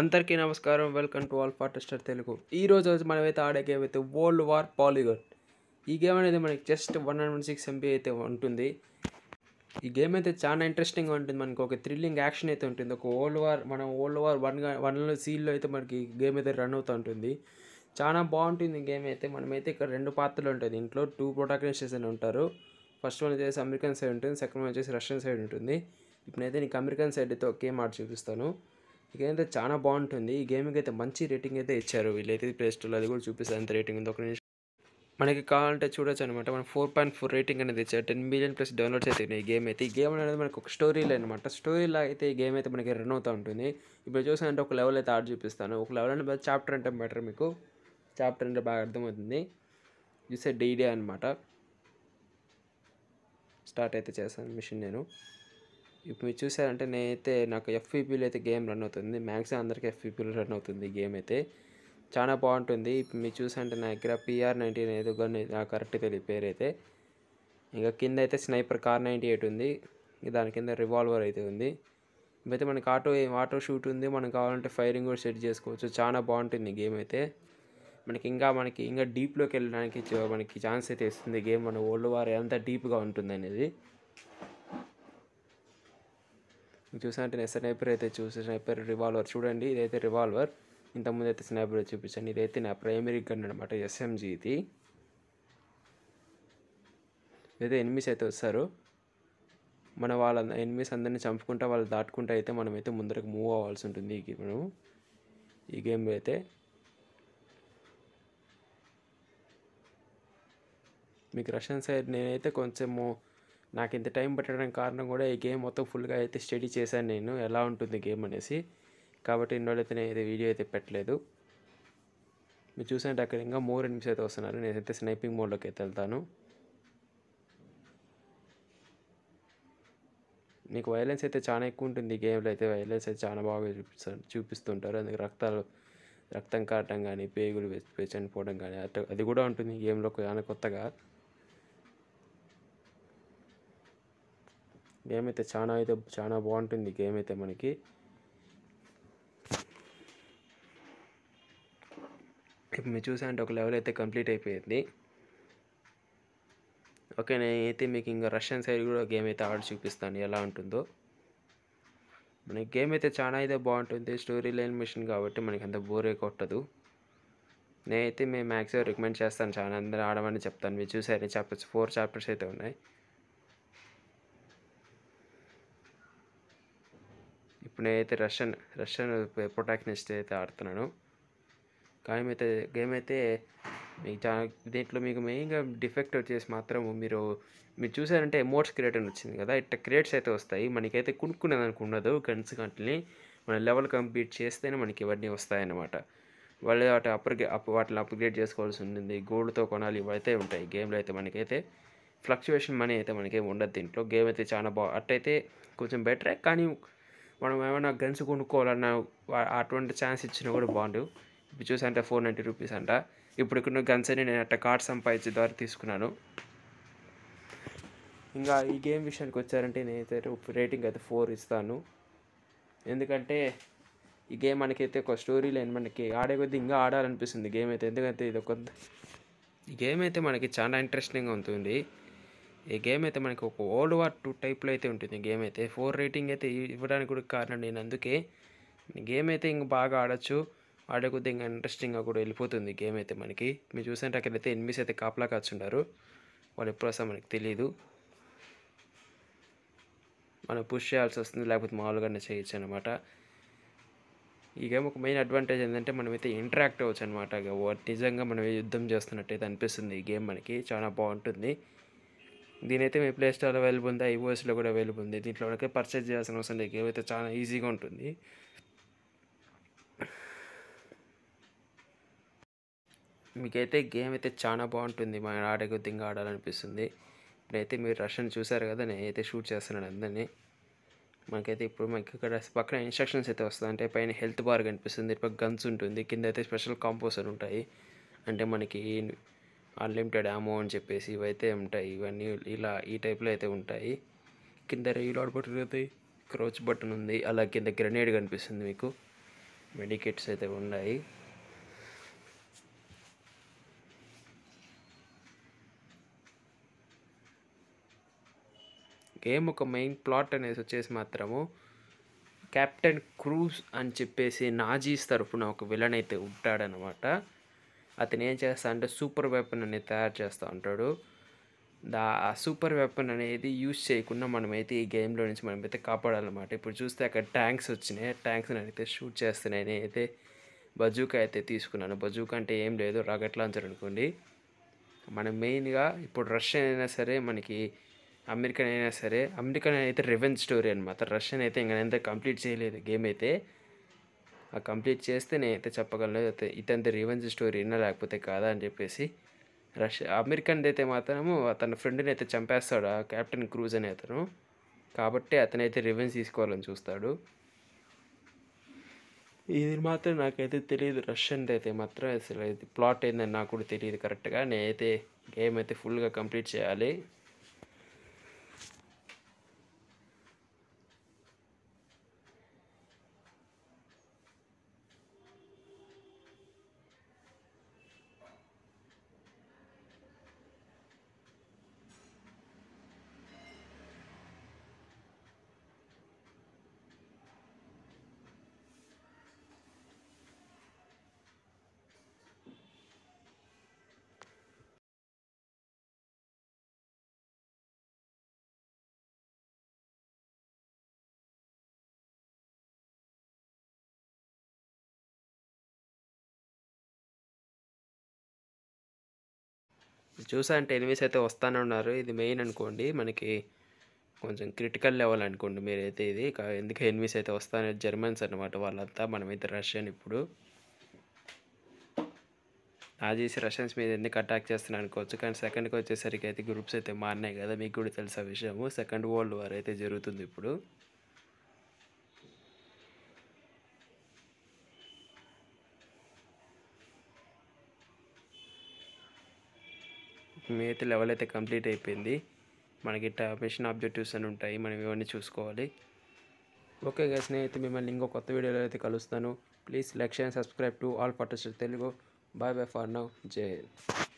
అందరికీ నమస్కారం welcome to all tester Telugu ఈ రోజు మనమైతే ఆడే గేమ్ అయితే వరల్డ్ వార్ పాలిగర్ ఈ గేమ్ అనేది మనకి just one and one six MB అయితే ఉంటుంది ఈ గేమ్ అయితే చాలా ఇంట్రెస్టింగ్గా ఉంటుంది మనకు ఒక థ్రిల్లింగ్ యాక్షన్ అయితే ఉంటుంది ఒక ఓల్డ్ వార్ మనం ఓల్డ్ వార్ వన్ వన్లో సీల్లో అయితే మనకి గేమ్ అయితే రన్ అవుతూ ఉంటుంది చాలా బాగుంటుంది గేమ్ అయితే మనమైతే ఇక్కడ రెండు పాత్రలు ఉంటాయి దీంట్లో టూ ప్రొటాగనిస్ట్స్ అని ఉంటారు ఫస్ట్ వన్ వచ్చేసి అమెరికన్ సైడ్ ఉంటుంది సెకండ్ వన్ వచ్చేసి రష్యన్ సైడ్ ఉంటుంది ఇప్పుడైతే నీకు అమెరికన్ సైడ్ అయితే ఒకే మాట చూపిస్తాను ఇకైతే చాలా బాగుంటుంది ఈ గేమ్కి అయితే మంచి రేటింగ్ అయితే ఇచ్చారు వీళ్ళైతే ప్లే స్టోర్లో అది కూడా చూపిస్తారు అంత రేటింగ్ ఉంది ఒక నిమిషం మనకి కావాలంటే చూడొచ్చు అనమాట మనం ఫోర్ పాయింట్ ఫోర్ రేటింగ్ అనేది ఇచ్చారు టెన్ మిలియన్ ప్లస్ డౌన్లోడ్స్ అయితే ఈ గేమ్ అయితే ఈ గేమ్ అనేది మనకు ఒక స్టోరీ అనమాట స్టోరీలో అయితే ఈ గేమ్ అయితే మనకి రన్ అవుతూ ఉంటుంది ఇప్పుడు చూసానంటే ఒక లెవెల్ అయితే ఆడి చూపిస్తాను ఒక లెవెల్ అంటే చాప్టర్ అంటే బెటర్ మీకు చాప్టర్ అంటే బాగా అర్థమవుతుంది చూసే డైలీ అనమాట స్టార్ట్ అయితే చేశాను మిషన్ నేను ఇప్పుడు మీరు చూసారంటే నేనైతే నాకు ఎఫ్ఈపీలు అయితే గేమ్ రన్ అవుతుంది మ్యాక్సిమం అందరికీ ఎఫ్ఈపీలు రన్ అవుతుంది గేమ్ అయితే చాలా బాగుంటుంది ఇప్పుడు మీరు చూసారంటే నా దగ్గర పిఆర్ నైంటీన్ ఏదో కానీ నాకు కరెక్ట్ తెలియదు పేరు అయితే ఇంకా కింద అయితే స్నైపర్ కార్ నైంటీ ఎయిట్ ఉంది దాని కింద రివాల్వర్ అయితే ఉంది ఇప్పుడైతే మనకి ఆటో ఆటో షూట్ ఉంది మనకు కావాలంటే ఫైరింగ్ కూడా సెట్ చేసుకోవచ్చు చాలా బాగుంటుంది గేమ్ అయితే మనకి ఇంకా మనకి ఇంకా డీప్లోకి వెళ్ళడానికి మనకి ఛాన్స్ అయితే ఇస్తుంది గేమ్ మన ఓల్డ్ వార్ ఎంత డీప్గా ఉంటుంది అనేది చూసినట్టు స్నైపర్ అయితే చూసి స్నైపర్ రివాల్వర్ చూడండి ఇదైతే రివాల్వర్ ఇంతకుముందు అయితే స్నైపర్ చూపించండి ఇదైతే నా ప్రైమరీ గన్ అనమాట ఎస్ఎంజీ ఇది ఇదైతే ఎనిమిస్ అయితే వస్తారు మన వాళ్ళ ఎనిమిస్ అందరిని చంపుకుంటా వాళ్ళు దాటుకుంటా అయితే మనమైతే ముందరకు మూవ్ అవ్వాల్సి ఉంటుంది ఈ గేమ్ ఈ గేమ్ అయితే మీకు రష్యన్ సైడ్ నేనైతే కొంచెము నాకు ఇంత టైం పట్టడానికి కారణం కూడా ఈ గేమ్ మొత్తం ఫుల్గా అయితే స్టడీ చేశాను నేను ఎలా ఉంటుంది గేమ్ అనేసి కాబట్టి ఇన్నోళ్ళైతే నేను అయితే వీడియో అయితే పెట్టలేదు మీరు చూసినట్టు అక్కడ ఇంకా మోర్ ఎనిమిస్ అయితే వస్తున్నారు నేనైతే స్నైపింగ్ మోడ్లోకి అయితే వెళ్తాను మీకు వైలెన్స్ అయితే చాలా ఎక్కువ ఉంటుంది ఈ గేమ్లో అయితే వైలెన్స్ అయితే చాలా బాగా చూపిస్తారు చూపిస్తుంటారు అందుకే రక్తాలు రక్తం కారటం కానీ పేగులు చనిపోవడం కానీ అది కూడా ఉంటుంది ఈ గేమ్లో చాలా కొత్తగా గేమ్ అయితే చాలా అయితే చాలా బాగుంటుంది గేమ్ అయితే మనకి ఇప్పుడు మీరు అంటే ఒక లెవెల్ అయితే కంప్లీట్ అయిపోయింది ఓకే నేనైతే మీకు ఇంకా రష్యన్ సైడ్ కూడా గేమ్ అయితే ఆడి చూపిస్తాను ఎలా ఉంటుందో మనకి గేమ్ అయితే చాలా అయితే బాగుంటుంది స్టోరీ లైన్ మిషన్ కాబట్టి మనకి అంత బోరే కొట్టదు నేనైతే మేము మ్యాక్సిమం రికమెండ్ చేస్తాను చాలా అందరూ ఆడమని చెప్తాను మీరు చూసారు చాప్టర్స్ ఫోర్ చాప్టర్స్ అయితే ఉన్నాయి ఇప్పుడు నేనైతే రష్యన్ రష్యన్ ప్రొటాక్నిస్ట్ అయితే ఆడుతున్నాను కానీ అయితే గేమ్ అయితే మీకు చాలా దీంట్లో మీకు మెయిన్గా డిఫెక్ట్ వచ్చేసి మాత్రం మీరు మీరు చూసారంటే ఎమోట్స్ క్రియేట్ అని వచ్చింది కదా ఇట్లా క్రియేట్స్ అయితే వస్తాయి మనకైతే దానికి ఉండదు గన్స్ కంటిని మన లెవెల్ కంప్లీట్ చేస్తేనే మనకి ఇవన్నీ వస్తాయన్నమాట వాళ్ళు వాటి అప్గ్రే అప్ వాటిని అప్గ్రేడ్ చేసుకోవాల్సి ఉంటుంది గోల్డ్తో కొనాలి ఇవైతే ఉంటాయి గేమ్లో అయితే మనకైతే ఫ్లక్చువేషన్ మనీ అయితే మనకేం ఉండదు దీంట్లో గేమ్ అయితే చాలా బాగా అట్టయితే కొంచెం బెటరే కానీ మనం ఏమైనా గన్స్ కొనుక్కోవాలన్న అటువంటి ఛాన్స్ ఇచ్చినా కూడా బాగుండు ఇప్పుడు అంటే ఫోర్ నైంటీ రూపీస్ అంట ఇప్పుడు ఇక్కడ గన్స్ అని నేను అట్ట కార్డ్ సంపాదించే ద్వారా తీసుకున్నాను ఇంకా ఈ గేమ్ విషయానికి వచ్చారంటే నేనైతే రేటింగ్ అయితే ఫోర్ ఇస్తాను ఎందుకంటే ఈ గేమ్ మనకైతే ఒక స్టోరీ లేని మనకి ఆడే కొద్దీ ఇంకా ఆడాలనిపిస్తుంది గేమ్ అయితే ఎందుకంటే ఇది ఒక ఈ గేమ్ అయితే మనకి చాలా ఇంట్రెస్టింగ్గా ఉంటుంది ఈ గేమ్ అయితే మనకి ఒక ఓల్డ్ వార్ టూ టైప్లో అయితే ఉంటుంది గేమ్ అయితే ఫోర్ రేటింగ్ అయితే ఇవ్వడానికి కూడా కారణం నేను అందుకే గేమ్ అయితే ఇంక బాగా ఆడచ్చు ఆడే కొద్దీ ఇంకా ఇంట్రెస్టింగ్గా కూడా వెళ్ళిపోతుంది గేమ్ అయితే మనకి మీరు చూసినట్టు అక్కడైతే ఎనిమిస్ అయితే కాపలా కాచుంటారు వాళ్ళు ఎప్పుడు వస్తా మనకి తెలియదు మనం పుష్ చేయాల్సి వస్తుంది లేకపోతే మామూలుగానే చేయొచ్చు అనమాట ఈ గేమ్ ఒక మెయిన్ అడ్వాంటేజ్ ఏంటంటే మనమైతే ఇంటరాక్ట్ అవ్వచ్చు అనమాట నిజంగా మనం యుద్ధం చేస్తున్నట్టయితే అనిపిస్తుంది ఈ గేమ్ మనకి చాలా బాగుంటుంది దీని అయితే మీ ప్లే స్టోర్ అవైలబుల్ ఉంది ఐఓఎస్లో కూడా అవైలబుల్ ఉంది దీంట్లో వరకే పర్చేజ్ చేయాల్సిన అవసరం లేదు గేమ్ అయితే చాలా ఈజీగా ఉంటుంది మీకైతే గేమ్ అయితే చాలా బాగుంటుంది మన ఆడే కొద్ది ఇంకా ఆడాలనిపిస్తుంది ఇప్పుడైతే మీరు రష్యన్ చూసారు కదా నేనైతే షూట్ చేస్తున్నాను అందరినీ మనకైతే ఇప్పుడు మనకి ఇక్కడ పక్కన ఇన్స్ట్రక్షన్స్ అయితే వస్తుంది అంటే పైన హెల్త్ బార్ కనిపిస్తుంది ఇప్పుడు గన్స్ ఉంటుంది కింద అయితే స్పెషల్ కాంపోసర్ ఉంటాయి అంటే మనకి అన్లిమిటెడ్ యామో అని చెప్పేసి ఇవైతే ఉంటాయి ఇవన్నీ ఇలా ఈ టైప్లో అయితే ఉంటాయి కింద రీలోడ్ బటన్ ఉంది క్రోచ్ బటన్ ఉంది అలా కింద గ్రెనేడ్ కనిపిస్తుంది మీకు మెడికెట్స్ అయితే ఉన్నాయి గేమ్ ఒక మెయిన్ ప్లాట్ అనేసి వచ్చేసి మాత్రము క్యాప్టెన్ క్రూజ్ అని చెప్పేసి నాజీస్ తరఫున ఒక విలన్ అయితే ఉంటాడనమాట అతను ఏం చేస్తా అంటే సూపర్ వెపన్ అనేది తయారు చేస్తూ ఉంటాడు దా ఆ సూపర్ వెపన్ అనేది యూజ్ చేయకుండా మనమైతే ఈ గేమ్లో నుంచి మనమైతే కాపాడాలన్నమాట ఇప్పుడు చూస్తే అక్కడ ట్యాంక్స్ వచ్చినాయి ట్యాంక్స్ అయితే షూట్ చేస్తున్నాయి అయితే బజూకా అయితే తీసుకున్నాను బజూకా అంటే ఏం లేదు రాకెట్ లాంచర్ అనుకోండి మనం మెయిన్గా ఇప్పుడు రష్యన్ అయినా సరే మనకి అమెరికన్ అయినా సరే అమెరికన్ అయితే రివెంజ్ స్టోరీ అనమాట రష్యన్ అయితే ఇంకా కంప్లీట్ చేయలేదు గేమ్ అయితే ఆ కంప్లీట్ చేస్తే నేనైతే చెప్పగలను ఇతంది రివెంజ్ స్టోరీనా లేకపోతే కాదా అని చెప్పేసి రష్యా అమెరికన్ అయితే మాత్రము తన ఫ్రెండ్ని అయితే చంపేస్తాడు ఆ కెప్టెన్ క్రూజ్ అనే అతను కాబట్టి అతనైతే రివెంజ్ తీసుకోవాలని చూస్తాడు ఇది మాత్రం నాకైతే తెలియదు రష్యన్ అయితే మాత్రం అసలు ప్లాట్ ఏందని నాకు కూడా తెలియదు కరెక్ట్గా నేనైతే గేమ్ అయితే ఫుల్గా కంప్లీట్ చేయాలి చూసా అంటే ఎనిమిస్ అయితే వస్తూనే ఉన్నారు ఇది మెయిన్ అనుకోండి మనకి కొంచెం క్రిటికల్ లెవెల్ అనుకోండి మీరు అయితే ఇది ఎందుకు ఎనిమిస్ అయితే వస్తానే జర్మన్స్ అనమాట వాళ్ళంతా మనమైతే రష్యన్ ఇప్పుడు నాజీస్ రష్యన్స్ మీద ఎందుకు అటాక్ చేస్తున్నాను అనుకోవచ్చు కానీ సెకండ్కి వచ్చేసరికి అయితే గ్రూప్స్ అయితే మారినాయి కదా మీకు కూడా తెలుసా విషయము సెకండ్ వరల్డ్ వార్ అయితే జరుగుతుంది ఇప్పుడు అయితే లెవెల్ అయితే కంప్లీట్ అయిపోయింది మనకి మిషన్ ఆబ్జెక్టివ్స్ అని ఉంటాయి మనం ఇవన్నీ చూసుకోవాలి ఓకే గా స్నేహితు మిమ్మల్ని ఇంకో కొత్త వీడియోలో అయితే కలుస్తాను please like share subscribe to all participate Telugu bye bye for now జై